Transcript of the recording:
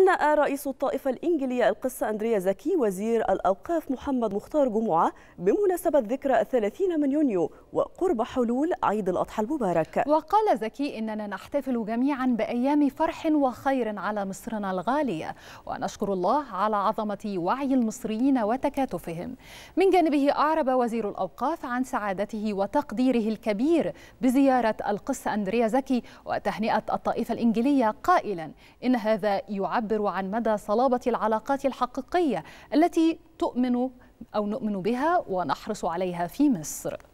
هنأ رئيس الطائفة الإنجيلية القصه أندريا زكي وزير الأوقاف محمد مختار جمعة بمناسبة ذكرى الثلاثين من يونيو وقرب حلول عيد الأضحى المبارك وقال زكي إننا نحتفل جميعا بأيام فرح وخير على مصرنا الغالية ونشكر الله على عظمة وعي المصريين وتكاتفهم من جانبه أعرب وزير الأوقاف عن سعادته وتقديره الكبير بزيارة القصه أندريا زكي وتهنئة الطائفة الإنجيلية قائلا إن هذا يعبر يعبر عن مدى صلابة العلاقات الحقيقية التي تؤمن أو نؤمن بها ونحرص عليها في مصر